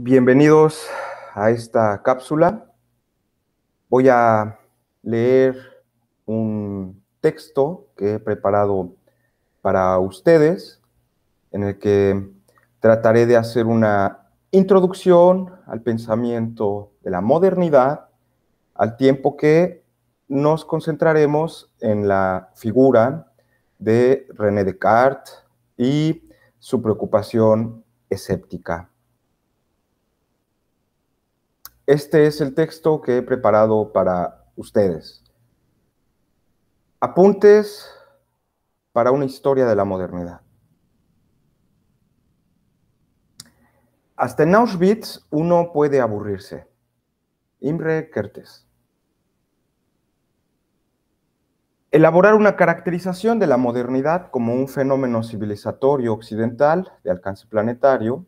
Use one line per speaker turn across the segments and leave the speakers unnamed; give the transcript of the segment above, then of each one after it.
Bienvenidos a esta cápsula. Voy a leer un texto que he preparado para ustedes, en el que trataré de hacer una introducción al pensamiento de la modernidad, al tiempo que nos concentraremos en la figura de René Descartes y su preocupación escéptica. Este es el texto que he preparado para ustedes. Apuntes para una historia de la modernidad. Hasta en Auschwitz uno puede aburrirse. Imre Kertes. Elaborar una caracterización de la modernidad como un fenómeno civilizatorio occidental de alcance planetario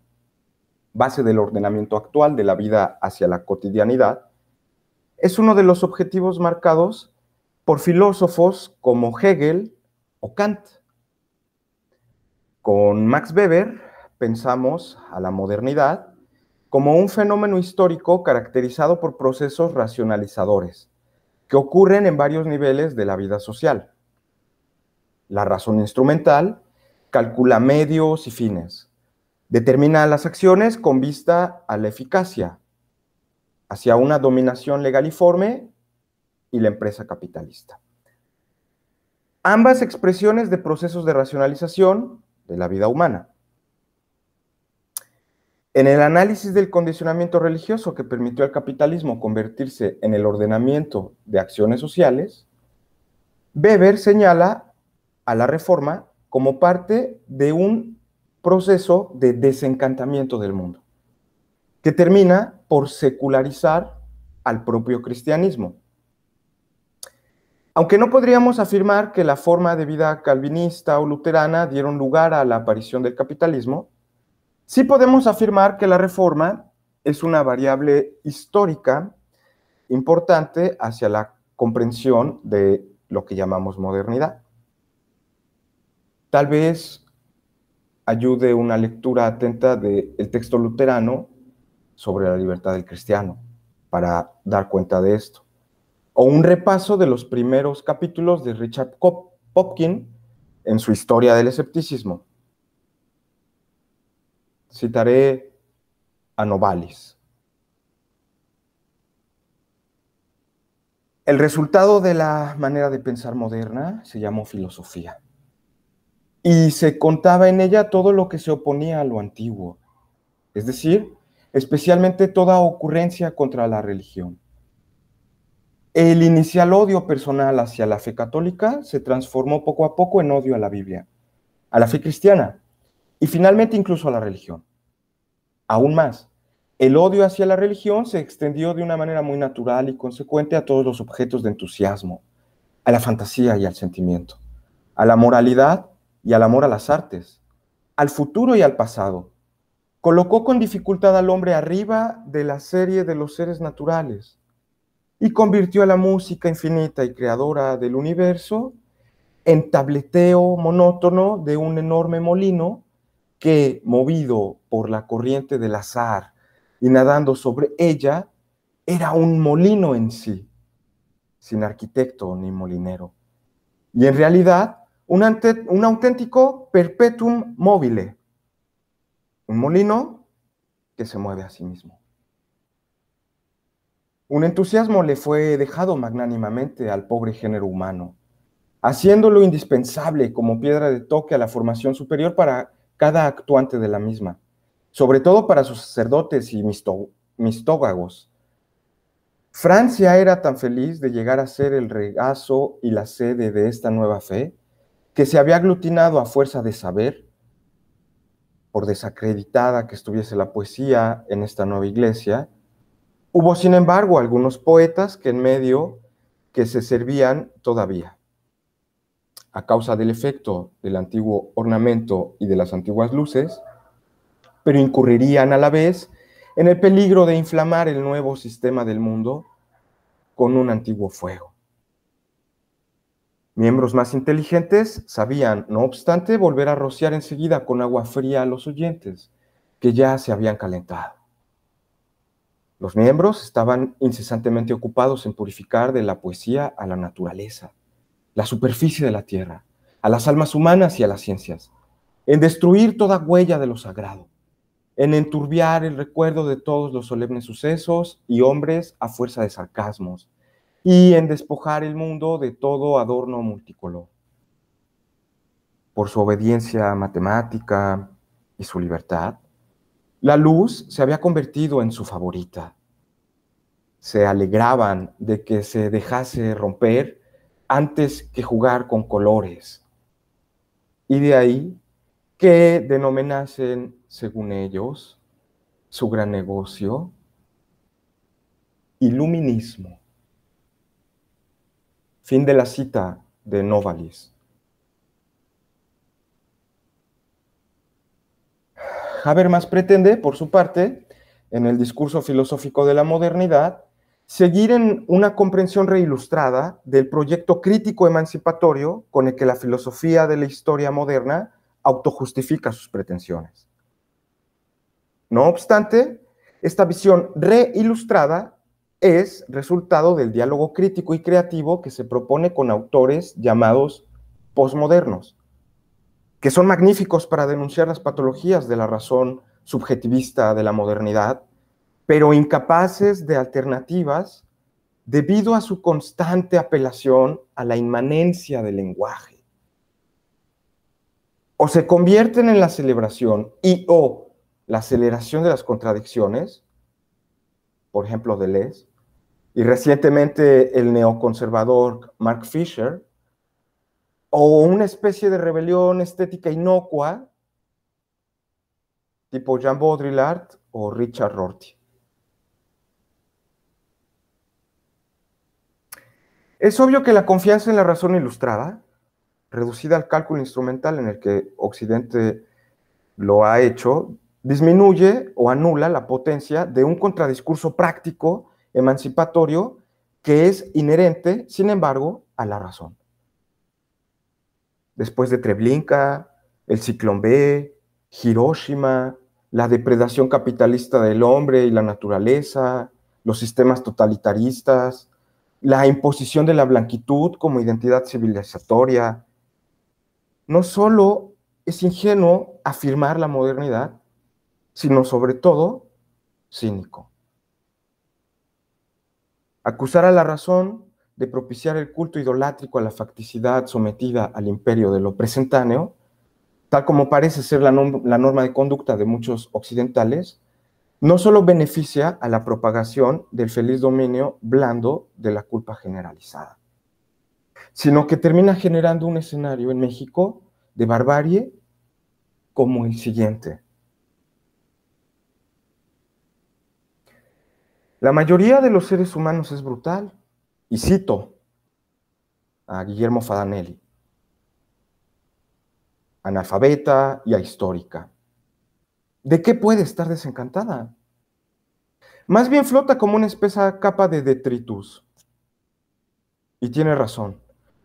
base del ordenamiento actual de la vida hacia la cotidianidad, es uno de los objetivos marcados por filósofos como Hegel o Kant. Con Max Weber pensamos a la modernidad como un fenómeno histórico caracterizado por procesos racionalizadores que ocurren en varios niveles de la vida social. La razón instrumental calcula medios y fines Determina las acciones con vista a la eficacia hacia una dominación legaliforme y la empresa capitalista. Ambas expresiones de procesos de racionalización de la vida humana. En el análisis del condicionamiento religioso que permitió al capitalismo convertirse en el ordenamiento de acciones sociales, Weber señala a la reforma como parte de un proceso de desencantamiento del mundo, que termina por secularizar al propio cristianismo. Aunque no podríamos afirmar que la forma de vida calvinista o luterana dieron lugar a la aparición del capitalismo, sí podemos afirmar que la reforma es una variable histórica importante hacia la comprensión de lo que llamamos modernidad. Tal vez ayude una lectura atenta del texto luterano sobre la libertad del cristiano, para dar cuenta de esto. O un repaso de los primeros capítulos de Richard Popkin en su historia del escepticismo. Citaré a Novalis. El resultado de la manera de pensar moderna se llamó filosofía y se contaba en ella todo lo que se oponía a lo antiguo, es decir, especialmente toda ocurrencia contra la religión. El inicial odio personal hacia la fe católica se transformó poco a poco en odio a la Biblia, a la fe cristiana y finalmente incluso a la religión. Aún más, el odio hacia la religión se extendió de una manera muy natural y consecuente a todos los objetos de entusiasmo, a la fantasía y al sentimiento, a la moralidad y al amor a las artes, al futuro y al pasado. Colocó con dificultad al hombre arriba de la serie de los seres naturales y convirtió a la música infinita y creadora del universo en tableteo monótono de un enorme molino que, movido por la corriente del azar y nadando sobre ella, era un molino en sí, sin arquitecto ni molinero. Y en realidad un, auténtico perpetuum mobile, un molino que se mueve a sí mismo. Un entusiasmo le fue dejado magnánimamente al pobre género humano, haciéndolo indispensable como piedra de toque a la formación superior para cada actuante de la misma, sobre todo para sus sacerdotes y mistógagos. Francia era tan feliz de llegar a ser el regazo y la sede de esta nueva fe que se había aglutinado a fuerza de saber, por desacreditada que estuviese la poesía en esta nueva iglesia, hubo sin embargo algunos poetas que en medio que se servían todavía. A causa del efecto del antiguo ornamento y de las antiguas luces, pero incurrirían a la vez en el peligro de inflamar el nuevo sistema del mundo con un antiguo fuego. Miembros más inteligentes sabían, no obstante, volver a rociar enseguida con agua fría a los oyentes, que ya se habían calentado. Los miembros estaban incesantemente ocupados en purificar de la poesía a la naturaleza, la superficie de la tierra, a las almas humanas y a las ciencias, en destruir toda huella de lo sagrado, en enturbiar el recuerdo de todos los solemnes sucesos y hombres a fuerza de sarcasmos, y en despojar el mundo de todo adorno multicolor. Por su obediencia matemática y su libertad, la luz se había convertido en su favorita. Se alegraban de que se dejase romper antes que jugar con colores. Y de ahí que denominasen, según ellos, su gran negocio, iluminismo. Fin de la cita de Novalis. Habermas pretende, por su parte, en el discurso filosófico de la modernidad, seguir en una comprensión reilustrada del proyecto crítico emancipatorio con el que la filosofía de la historia moderna autojustifica sus pretensiones. No obstante, esta visión reilustrada es resultado del diálogo crítico y creativo que se propone con autores llamados posmodernos, que son magníficos para denunciar las patologías de la razón subjetivista de la modernidad, pero incapaces de alternativas debido a su constante apelación a la inmanencia del lenguaje. O se convierten en la celebración y o la aceleración de las contradicciones, por ejemplo, Deleuze, y recientemente el neoconservador Mark Fisher, o una especie de rebelión estética inocua, tipo Jean Baudrillard o Richard Rorty. Es obvio que la confianza en la razón ilustrada, reducida al cálculo instrumental en el que Occidente lo ha hecho, disminuye o anula la potencia de un contradiscurso práctico emancipatorio que es inherente, sin embargo, a la razón. Después de Treblinka, el ciclón B, Hiroshima, la depredación capitalista del hombre y la naturaleza, los sistemas totalitaristas, la imposición de la blanquitud como identidad civilizatoria. No solo es ingenuo afirmar la modernidad, sino sobre todo cínico. Acusar a la razón de propiciar el culto idolátrico a la facticidad sometida al imperio de lo presentáneo, tal como parece ser la, norma de conducta de muchos occidentales, no solo beneficia a la propagación del feliz dominio blando de la culpa generalizada, sino que termina generando un escenario en México de barbarie como el siguiente. La mayoría de los seres humanos es brutal. Y cito a Guillermo Fadanelli, analfabeta y ahistórica. ¿De qué puede estar desencantada? Más bien flota como una espesa capa de detritus. Y tiene razón.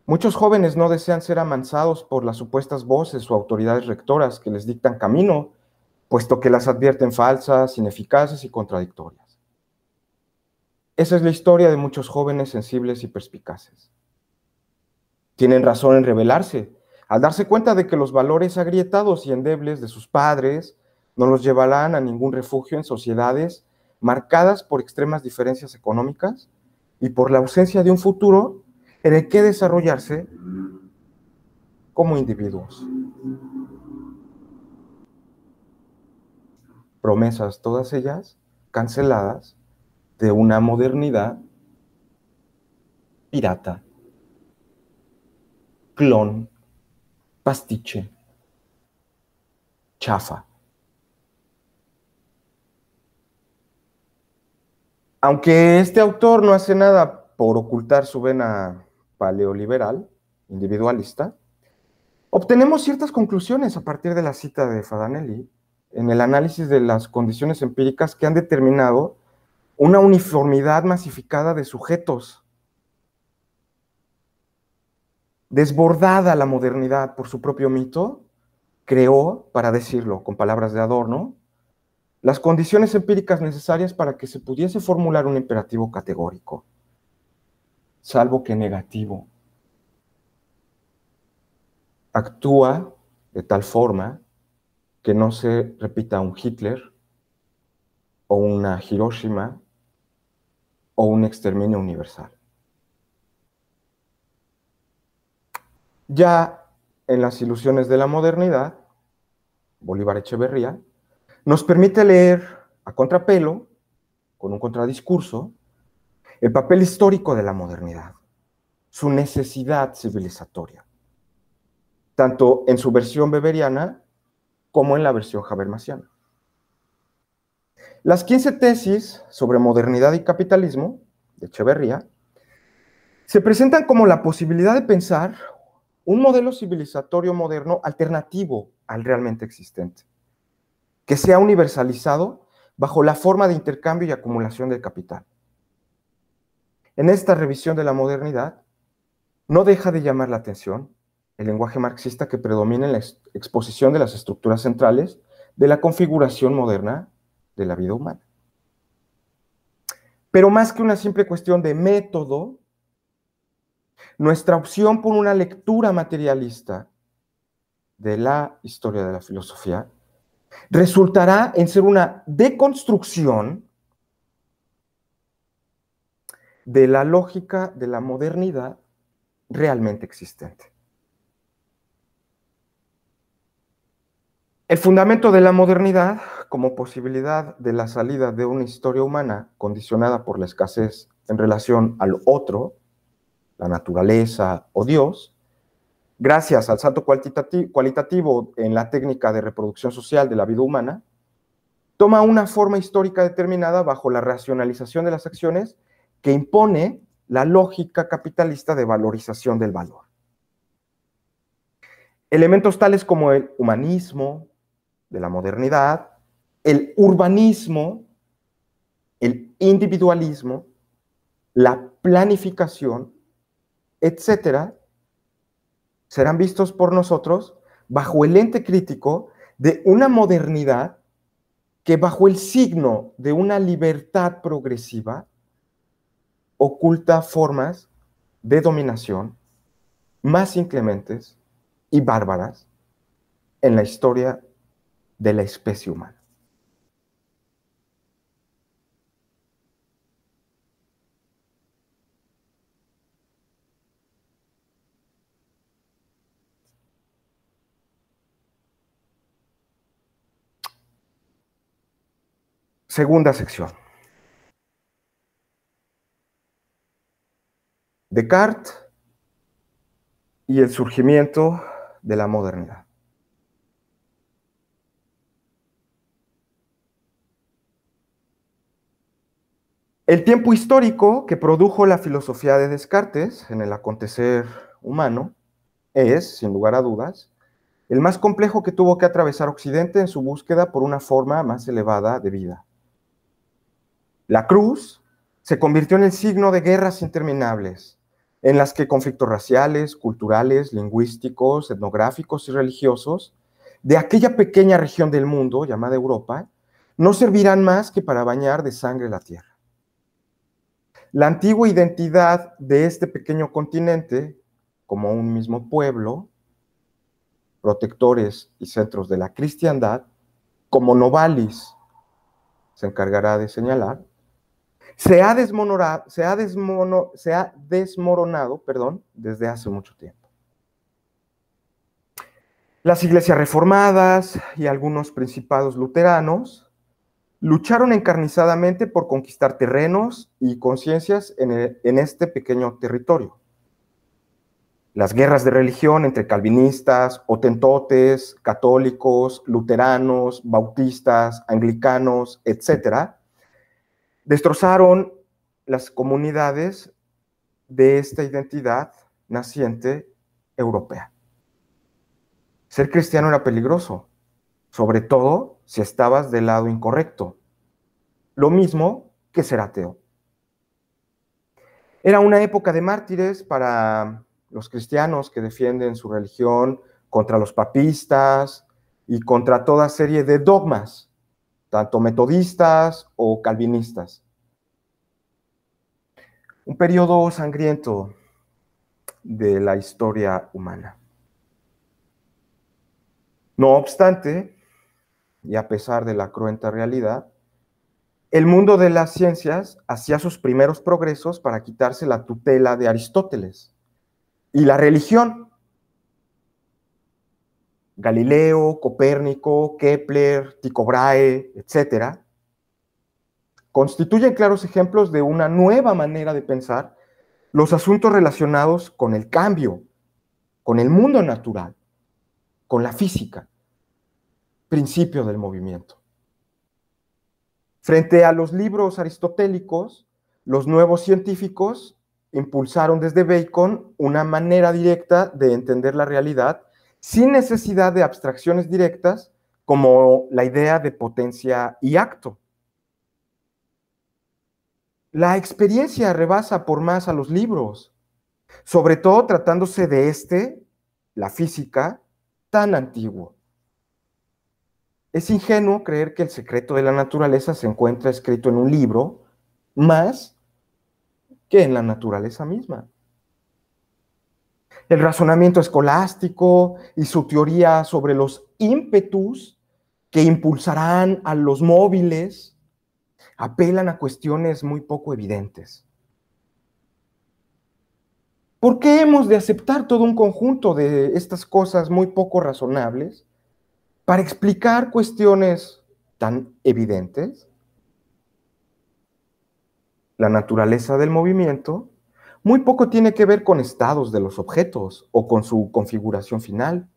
Muchos jóvenes no desean ser amansados por las supuestas voces o autoridades rectoras que les dictan camino, puesto que las advierten falsas, ineficaces y contradictorias. Esa es la historia de muchos jóvenes sensibles y perspicaces. Tienen razón en rebelarse, al darse cuenta de que los valores agrietados y endebles de sus padres no los llevarán a ningún refugio en sociedades marcadas por extremas diferencias económicas y por la ausencia de un futuro en el que desarrollarse como individuos. Promesas, todas ellas, canceladas de una modernidad pirata, clon, pastiche, chafa. Aunque este autor no hace nada por ocultar su vena paleoliberal, individualista, obtenemos ciertas conclusiones a partir de la cita de Fadanelli en el análisis de las condiciones empíricas que han determinado una uniformidad masificada de sujetos, desbordada la modernidad por su propio mito, creó, para decirlo con palabras de adorno, las condiciones empíricas necesarias para que se pudiese formular un imperativo categórico, salvo que negativo. Actúa de tal forma que no se repita un Hitler o una Hiroshima o un exterminio universal. Ya en las ilusiones de la modernidad, Bolívar Echeverría, nos permite leer a contrapelo, con un contradiscurso, el papel histórico de la modernidad, su necesidad civilizatoria, tanto en su versión beberiana como en la versión habermasiana. Las 15 tesis sobre modernidad y capitalismo de Echeverría se presentan como la posibilidad de pensar un modelo civilizatorio moderno alternativo al realmente existente, que sea universalizado bajo la forma de intercambio y acumulación del capital. En esta revisión de la modernidad, no deja de llamar la atención el lenguaje marxista que predomina en la exposición de las estructuras centrales de la configuración moderna de la vida humana. Pero más que una simple cuestión de método, nuestra opción por una lectura materialista de la historia de la filosofía resultará en ser una deconstrucción de la lógica de la modernidad realmente existente. El fundamento de la modernidad como posibilidad de la salida de una historia humana condicionada por la escasez en relación al otro, la naturaleza o Dios, gracias al salto cualitativo en la técnica de reproducción social de la vida humana, toma una forma histórica determinada bajo la racionalización de las acciones que impone la lógica capitalista de valorización del valor. Elementos tales como el humanismo de la modernidad, el urbanismo, el individualismo, la planificación, etcétera, serán vistos por nosotros bajo el ente crítico de una modernidad que bajo el signo de una libertad progresiva oculta formas de dominación más inclementes y bárbaras en la historia de la especie humana. Segunda sección. Descartes y el surgimiento de la modernidad. El tiempo histórico que produjo la filosofía de Descartes en el acontecer humano es, sin lugar a dudas, el más complejo que tuvo que atravesar Occidente en su búsqueda por una forma más elevada de vida. La cruz se convirtió en el signo de guerras interminables, en las que conflictos raciales, culturales, lingüísticos, etnográficos y religiosos de aquella pequeña región del mundo llamada Europa no servirán más que para bañar de sangre la tierra. La antigua identidad de este pequeño continente, como un mismo pueblo, protectores y centros de la cristiandad, como Novalis se encargará de señalar, se ha, desmoronado, se ha, desmoronado perdón, desde hace mucho tiempo. Las iglesias reformadas y algunos principados luteranos lucharon encarnizadamente por conquistar terrenos y conciencias en, en este pequeño territorio. Las guerras de religión entre calvinistas, otentotes, católicos, luteranos, bautistas, anglicanos, etcétera, destrozaron las comunidades de esta identidad naciente europea. Ser cristiano era peligroso, sobre todo si estabas del lado incorrecto. Lo mismo que ser ateo. Era una época de mártires para los cristianos que defienden su religión contra los papistas y contra toda serie de dogmas tanto metodistas o calvinistas. Un periodo sangriento de la historia humana. No obstante, y a pesar de la cruenta realidad, el mundo de las ciencias hacía sus primeros progresos para quitarse la tutela de Aristóteles y la religión Galileo, Copérnico, Kepler, Tycho Brahe, etc., constituyen claros ejemplos de una nueva manera de pensar los asuntos relacionados con el cambio, con el mundo natural, con la física, principio del movimiento. Frente a los libros aristotélicos, los nuevos científicos impulsaron desde Bacon una manera directa de entender la realidad sin necesidad de abstracciones directas como la idea de potencia y acto. La experiencia rebasa por más a los libros, sobre todo tratándose de este, la física, tan antiguo. Es ingenuo creer que el secreto de la naturaleza se encuentra escrito en un libro más que en la naturaleza misma el razonamiento escolástico y su teoría sobre los ímpetus que impulsarán a los móviles apelan a cuestiones muy poco evidentes. ¿Por qué hemos de aceptar todo un conjunto de estas cosas muy poco razonables para explicar cuestiones tan evidentes? La naturaleza del movimiento muy poco tiene que ver con estados de los objetos o con su configuración final.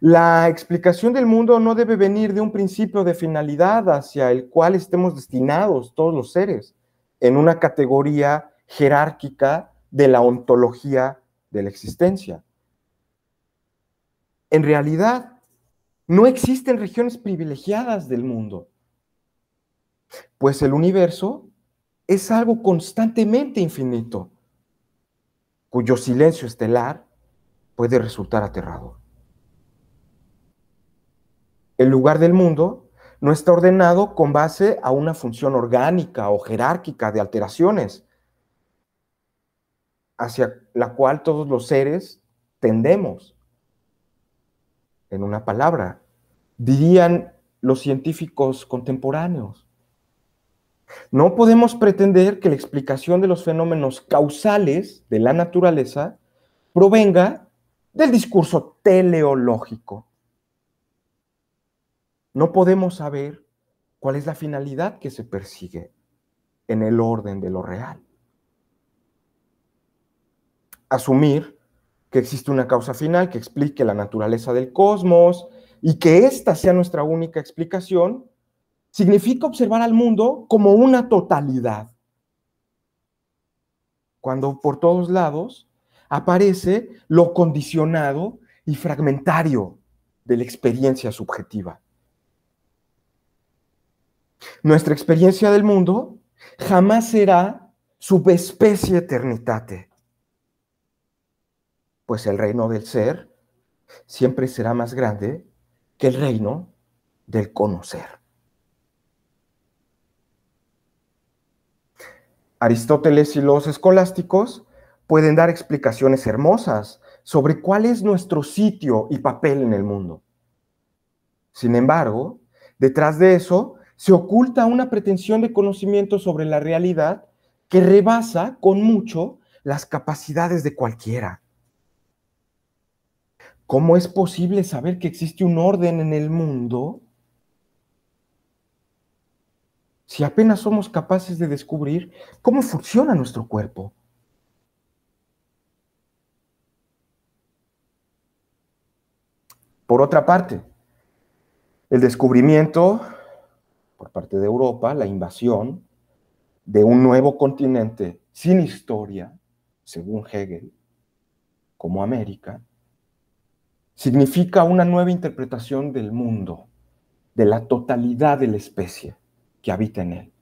La explicación del mundo no debe venir de un principio de finalidad hacia el cual estemos destinados todos los seres, en una categoría jerárquica de la ontología de la existencia. En realidad, no existen regiones privilegiadas del mundo, pues el universo es algo constantemente infinito cuyo silencio estelar puede resultar aterrador. El lugar del mundo no está ordenado con base a una función orgánica o jerárquica de alteraciones, hacia la cual todos los seres tendemos. En una palabra, dirían los científicos contemporáneos. No podemos pretender que la explicación de los fenómenos causales de la naturaleza provenga del discurso teleológico. No podemos saber cuál es la finalidad que se persigue en el orden de lo real. Asumir que existe una causa final que explique la naturaleza del cosmos y que esta sea nuestra única explicación significa observar al mundo como una totalidad. Cuando por todos lados aparece lo condicionado y fragmentario de la experiencia subjetiva. Nuestra experiencia del mundo jamás será subespecie eternitate, pues el reino del ser siempre será más grande que el reino del conocer. Aristóteles y los escolásticos pueden dar explicaciones hermosas sobre cuál es nuestro sitio y papel en el mundo. Sin embargo, detrás de eso se oculta una pretensión de conocimiento sobre la realidad que rebasa con mucho las capacidades de cualquiera. ¿Cómo es posible saber que existe un orden en el mundo si apenas somos capaces de descubrir cómo funciona nuestro cuerpo? Por otra parte, el descubrimiento por parte de Europa, la invasión de un nuevo continente sin historia, según Hegel, como América, significa una nueva interpretación del mundo, de la totalidad de la especie que habita en él.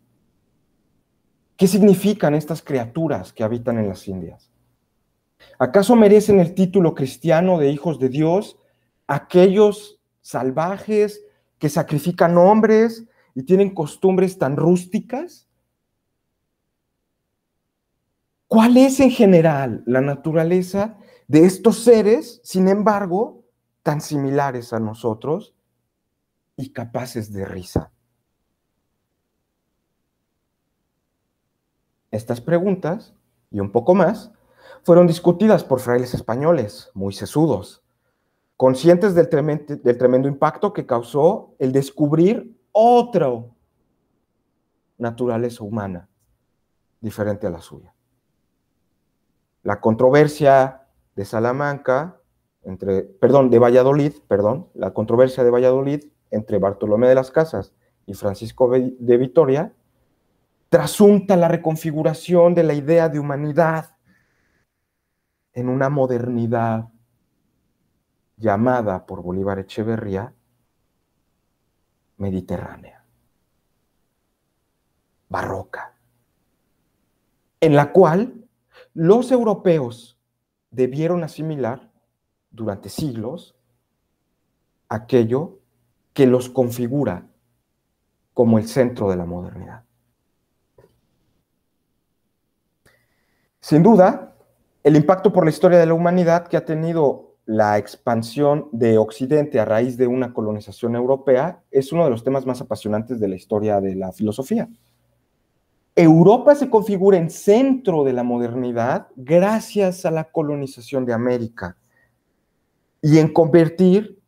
¿Qué significan estas criaturas que habitan en las Indias? ¿Acaso merecen el título cristiano de hijos de Dios aquellos salvajes que sacrifican hombres y tienen costumbres tan rústicas? ¿Cuál es en general la naturaleza de estos seres, sin embargo, tan similares a nosotros y capaces de risa? Estas preguntas, y un poco más, fueron discutidas por frailes españoles, muy sesudos, conscientes del tremendo, impacto que causó el descubrir otra naturaleza humana diferente a la suya. La controversia de Salamanca, entre, perdón, de Valladolid, perdón, la controversia de Valladolid entre Bartolomé de las Casas y Francisco de Vitoria trasunta la reconfiguración de la idea de humanidad en una modernidad llamada por Bolívar Echeverría mediterránea, barroca, en la cual los europeos debieron asimilar durante siglos aquello que los configura como el centro de la modernidad. Sin duda, el impacto por la historia de la humanidad que ha tenido la expansión de Occidente a raíz de una colonización europea es uno de los temas más apasionantes de la historia de la filosofía. Europa se configura en centro de la modernidad gracias a la colonización de América y en convertir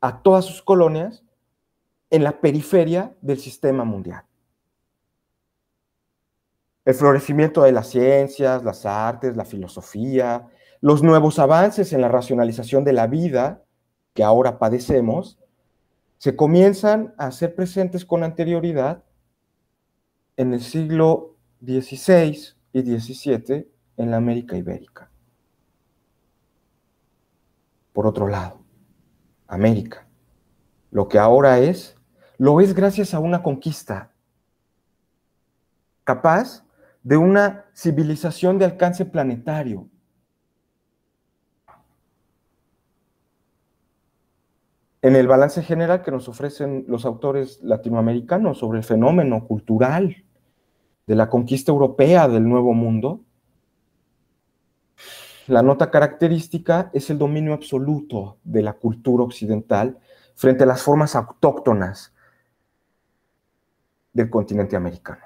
a todas sus colonias en la periferia del sistema mundial el florecimiento de las ciencias, las artes, la filosofía, los nuevos avances en la racionalización de la vida que ahora padecemos, se comienzan a hacer presentes con anterioridad en el siglo XVI y XVII en la América Ibérica. Por otro lado, América, lo que ahora es, lo es gracias a una conquista capaz de una civilización de alcance planetario. En el balance general que nos ofrecen los autores latinoamericanos sobre el fenómeno cultural de la conquista europea del Nuevo Mundo, la nota característica es el dominio absoluto de la cultura occidental frente a las formas autóctonas del continente americano.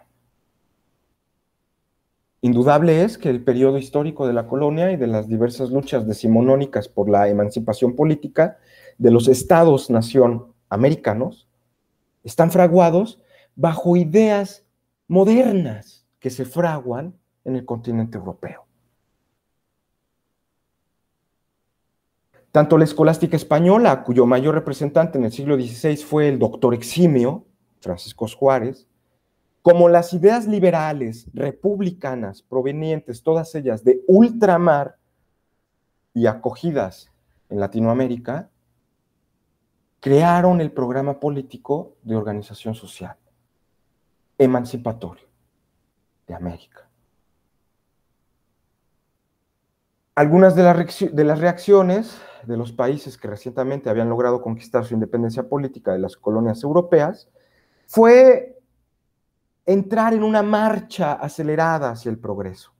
Indudable es que el periodo histórico de la colonia y de las diversas luchas decimonónicas por la emancipación política de los estados-nación americanos están fraguados bajo ideas modernas que se fraguan en el continente europeo. Tanto la escolástica española, cuyo mayor representante en el siglo XVI fue el doctor eximio, Francisco Juárez, como las ideas liberales, republicanas, provenientes, todas ellas, de ultramar y acogidas en Latinoamérica, crearon el programa político de organización social emancipatorio de América. Algunas de las, de las reacciones de los países que recientemente habían logrado conquistar su independencia política de las colonias europeas fue entrar en una marcha acelerada hacia el progreso.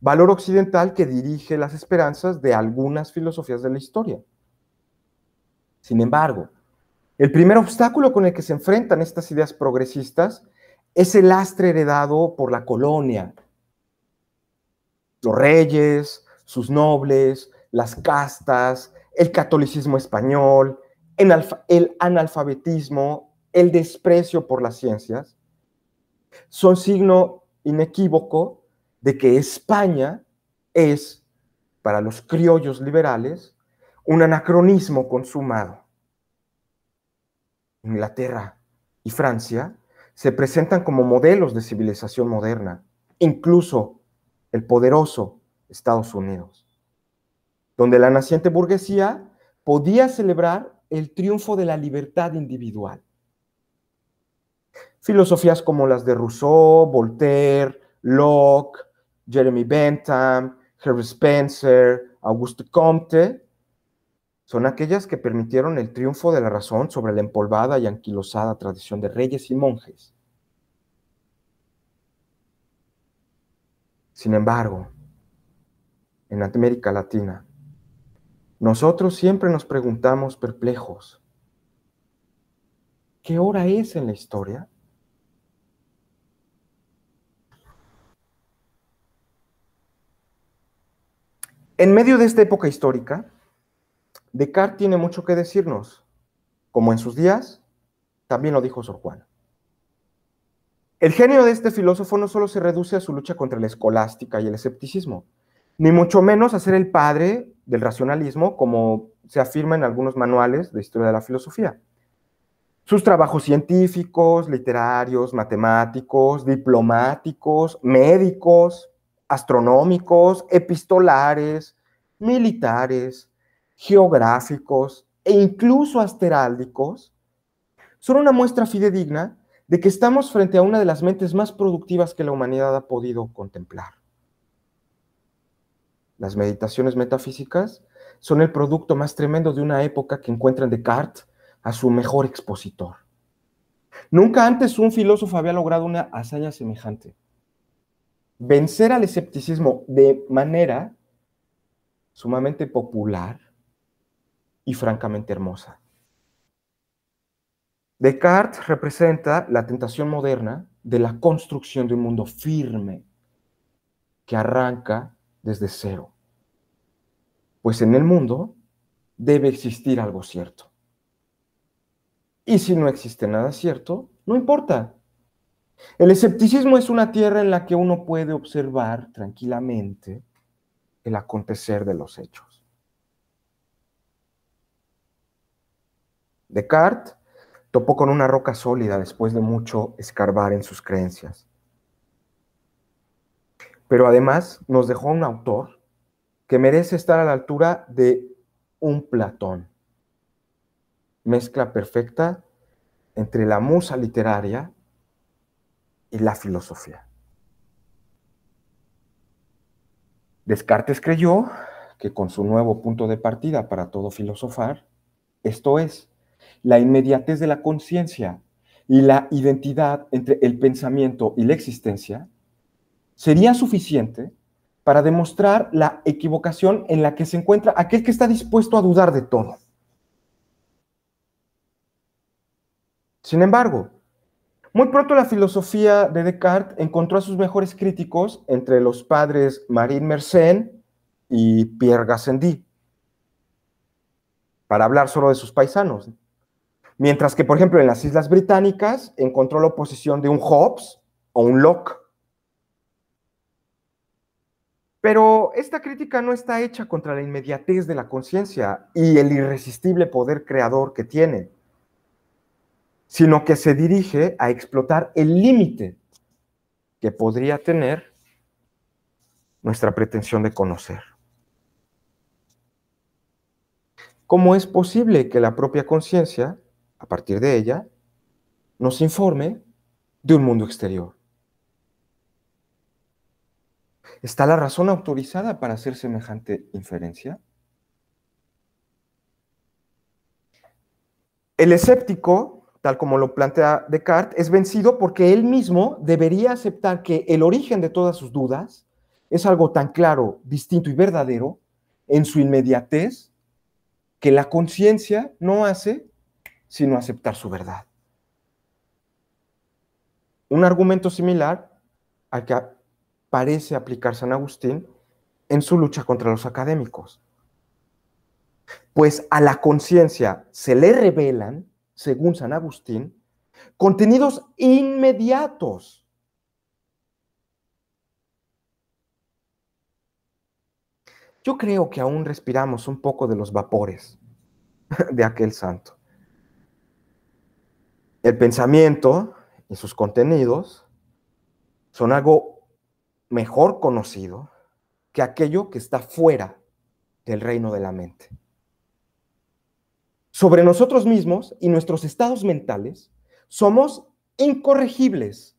Valor occidental que dirige las esperanzas de algunas filosofías de la historia. Sin embargo, el primer obstáculo con el que se enfrentan estas ideas progresistas es el lastre heredado por la colonia. Los reyes, sus nobles, las castas, el catolicismo español, el analfabetismo, el desprecio por las ciencias, son signo inequívoco de que España es, para los criollos liberales, un anacronismo consumado. Inglaterra y Francia se presentan como modelos de civilización moderna, incluso el poderoso Estados Unidos, donde la naciente burguesía podía celebrar el triunfo de la libertad individual filosofías como las de Rousseau, Voltaire, Locke, Jeremy Bentham, Herbert Spencer, Auguste Comte, son aquellas que permitieron el triunfo de la razón sobre la empolvada y anquilosada tradición de reyes y monjes. Sin embargo, en América Latina, nosotros siempre nos preguntamos perplejos, ¿qué hora es en la historia? En medio de esta época histórica, Descartes tiene mucho que decirnos, como en sus días, también lo dijo Sor Juan. El genio de este filósofo no solo se reduce a su lucha contra la escolástica y el escepticismo, ni mucho menos a ser el padre del racionalismo, como se afirma en algunos manuales de historia de la filosofía. Sus trabajos científicos, literarios, matemáticos, diplomáticos, médicos, astronómicos, epistolares, militares, geográficos e incluso asteráldicos, son una muestra fidedigna de que estamos frente a una de las mentes más productivas que la humanidad ha podido contemplar. Las meditaciones metafísicas son el producto más tremendo de una época que encuentran Descartes a su mejor expositor. Nunca antes un filósofo había logrado una hazaña semejante vencer al escepticismo de manera sumamente popular y francamente hermosa. Descartes representa la tentación moderna de la construcción de un mundo firme que arranca desde cero. Pues en el mundo debe existir algo cierto. Y si no existe nada cierto, no importa, el escepticismo es una tierra en la que uno puede observar tranquilamente el acontecer de los hechos. Descartes topó con una roca sólida después de mucho escarbar en sus creencias. Pero además nos dejó un autor que merece estar a la altura de un Platón. Mezcla perfecta entre la musa literaria y la filosofía. Descartes creyó que con su nuevo punto de partida para todo filosofar, esto es, la inmediatez de la conciencia y la identidad entre el pensamiento y la existencia, sería suficiente para demostrar la equivocación en la que se encuentra aquel que está dispuesto a dudar de todo. Sin embargo, muy pronto la filosofía de Descartes encontró a sus mejores críticos entre los padres Marine Mersenne y Pierre Gassendi, para hablar solo de sus paisanos. Mientras que, por ejemplo, en las Islas Británicas encontró la oposición de un Hobbes o un Locke. Pero esta crítica no está hecha contra la inmediatez de la conciencia y el irresistible poder creador que tiene sino que se dirige a explotar el límite que podría tener nuestra pretensión de conocer. ¿Cómo es posible que la propia conciencia, a partir de ella, nos informe de un mundo exterior? ¿Está la razón autorizada para hacer semejante inferencia? El escéptico tal como lo plantea Descartes, es vencido porque él mismo debería aceptar que el origen de todas sus dudas es algo tan claro, distinto y verdadero en su inmediatez que la conciencia no hace sino aceptar su verdad. Un argumento similar al que parece aplicar San Agustín en su lucha contra los académicos. Pues a la conciencia se le revelan según San Agustín, contenidos inmediatos. Yo creo que aún respiramos un poco de los vapores de aquel santo. El pensamiento y sus contenidos son algo mejor conocido que aquello que está fuera del reino de la mente sobre nosotros mismos y nuestros estados mentales, somos incorregibles.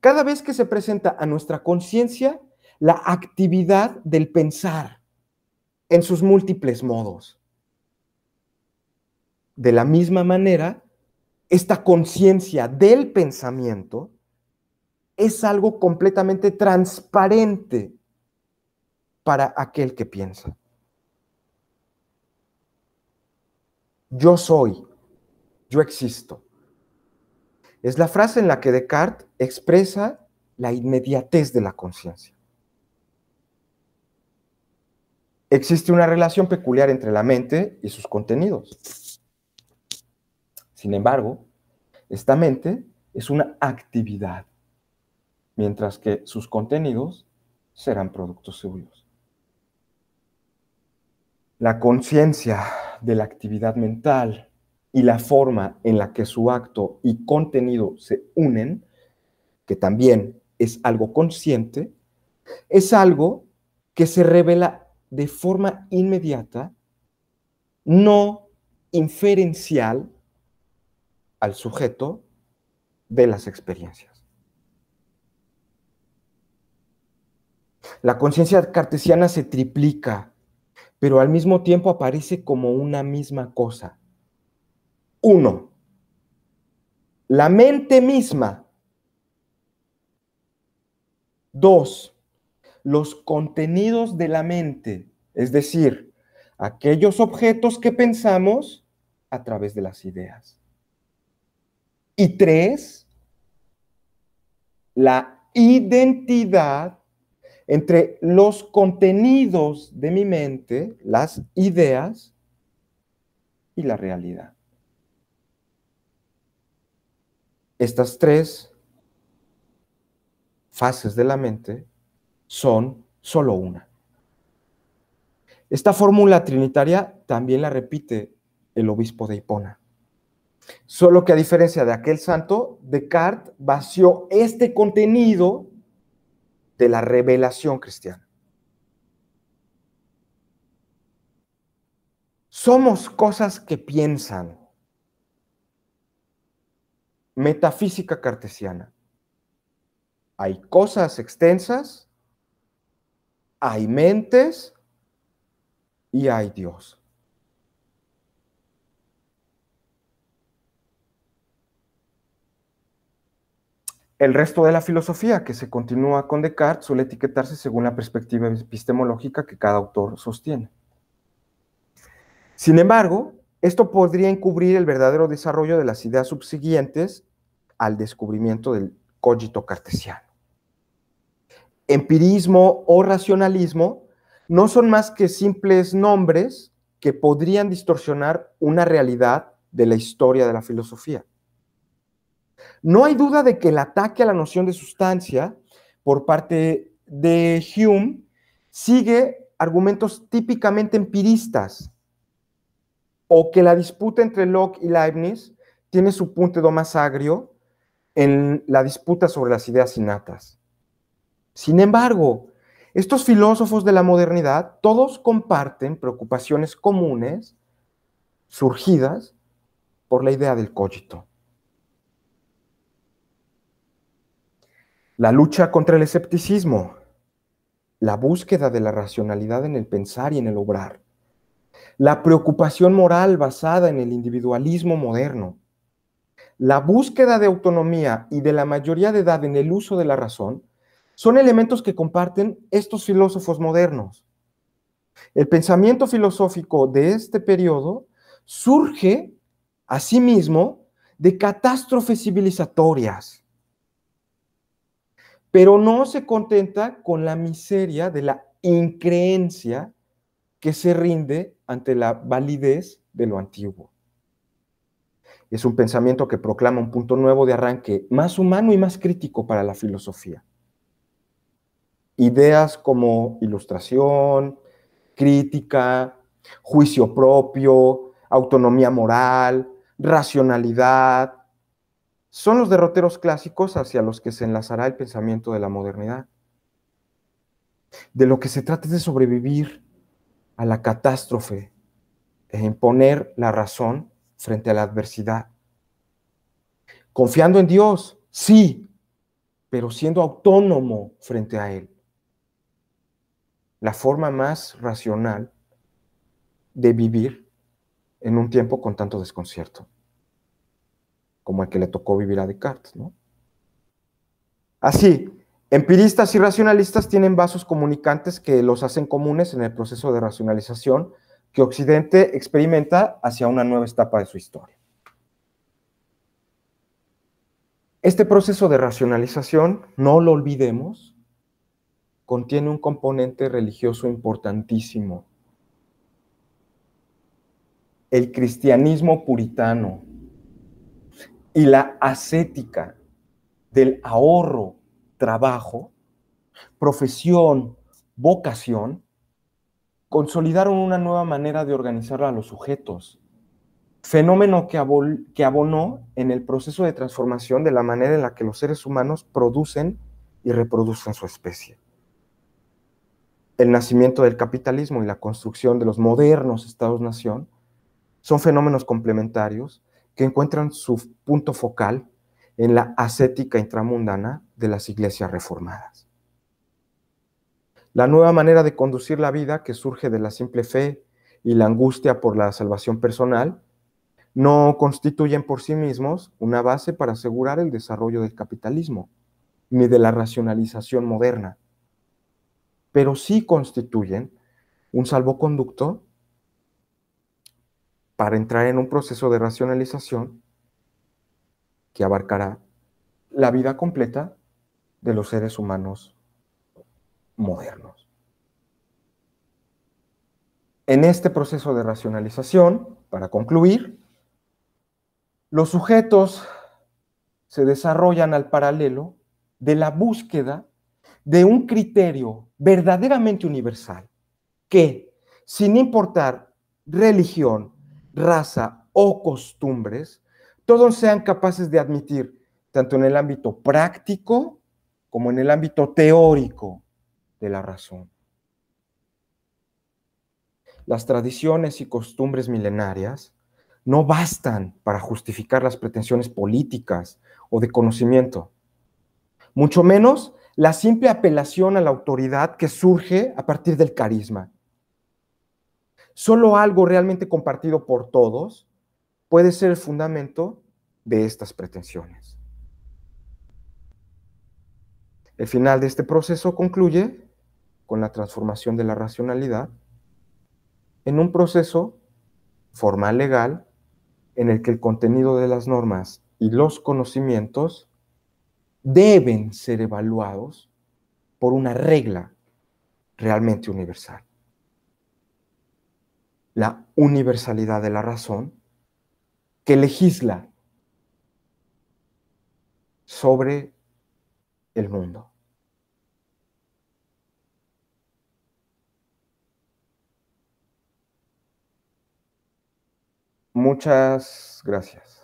Cada vez que se presenta a nuestra conciencia la actividad del pensar en sus múltiples modos. De la misma manera, esta conciencia del pensamiento es algo completamente transparente para aquel que piensa. Yo soy, yo existo. Es la frase en la que Descartes expresa la inmediatez de la conciencia. Existe una relación peculiar entre la mente y sus contenidos. Sin embargo, esta mente es una actividad, mientras que sus contenidos serán productos suyos. La conciencia de la actividad mental y la forma en la que su acto y contenido se unen, que también es algo consciente, es algo que se revela de forma inmediata, no inferencial al sujeto de las experiencias. La conciencia cartesiana se triplica pero al mismo tiempo aparece como una misma cosa. Uno, la mente misma. Dos, los contenidos de la mente, es decir, aquellos objetos que pensamos a través de las ideas. Y tres, la identidad entre los contenidos de mi mente, las ideas y la realidad. Estas tres fases de la mente son solo una. Esta fórmula trinitaria también la repite el obispo de Hipona. Solo que a diferencia de aquel santo, Descartes vació este contenido de la revelación cristiana. Somos cosas que piensan. Metafísica cartesiana. Hay cosas extensas, hay mentes y hay Dios. El resto de la filosofía que se continúa con Descartes suele etiquetarse según la perspectiva epistemológica que cada autor sostiene. Sin embargo, esto podría encubrir el verdadero desarrollo de las ideas subsiguientes al descubrimiento del cogito cartesiano. Empirismo o racionalismo no son más que simples nombres que podrían distorsionar una realidad de la historia de la filosofía. No hay duda de que el ataque a la noción de sustancia por parte de Hume sigue argumentos típicamente empiristas, o que la disputa entre Locke y Leibniz tiene su punto más agrio en la disputa sobre las ideas innatas. Sin embargo, estos filósofos de la modernidad todos comparten preocupaciones comunes surgidas por la idea del cogito. La lucha contra el escepticismo, la búsqueda de la racionalidad en el pensar y en el obrar, la preocupación moral basada en el individualismo moderno, la búsqueda de autonomía y de la mayoría de edad en el uso de la razón son elementos que comparten estos filósofos modernos. El pensamiento filosófico de este periodo surge, asimismo, de catástrofes civilizatorias, pero no se contenta con la miseria de la increencia que se rinde ante la validez de lo antiguo. Es un pensamiento que proclama un punto nuevo de arranque, más humano y más crítico para la filosofía. Ideas como ilustración, crítica, juicio propio, autonomía moral, racionalidad, son los derroteros clásicos hacia los que se enlazará el pensamiento de la modernidad. De lo que se trata es de sobrevivir a la catástrofe e imponer la razón frente a la adversidad. Confiando en Dios, sí, pero siendo autónomo frente a Él. La forma más racional de vivir en un tiempo con tanto desconcierto como el que le tocó vivir a Descartes. ¿no? Así, empiristas y racionalistas tienen vasos comunicantes que los hacen comunes en el proceso de racionalización que Occidente experimenta hacia una nueva etapa de su historia. Este proceso de racionalización, no lo olvidemos, contiene un componente religioso importantísimo. El cristianismo puritano, y la ascética del ahorro, trabajo, profesión, vocación, consolidaron una nueva manera de organizar a los sujetos, fenómeno que, abonó en el proceso de transformación de la manera en la que los seres humanos producen y reproducen su especie. El nacimiento del capitalismo y la construcción de los modernos estados-nación son fenómenos complementarios que encuentran su punto focal en la ascética intramundana de las iglesias reformadas. La nueva manera de conducir la vida que surge de la simple fe y la angustia por la salvación personal no constituyen por sí mismos una base para asegurar el desarrollo del capitalismo ni de la racionalización moderna, pero sí constituyen un salvoconducto para entrar en un proceso de racionalización que abarcará la vida completa de los seres humanos modernos. En este proceso de racionalización, para concluir, los sujetos se desarrollan al paralelo de la búsqueda de un criterio verdaderamente universal que, sin importar religión, raza o costumbres, todos sean capaces de admitir, tanto en el ámbito práctico como en el ámbito teórico de la razón. Las tradiciones y costumbres milenarias no bastan para justificar las pretensiones políticas o de conocimiento, mucho menos la simple apelación a la autoridad que surge a partir del carisma. Solo algo realmente compartido por todos puede ser el fundamento de estas pretensiones. El final de este proceso concluye con la transformación de la racionalidad en un proceso formal legal en el que el contenido de las normas y los conocimientos deben ser evaluados por una regla realmente universal la universalidad de la razón que legisla sobre el mundo. Muchas gracias.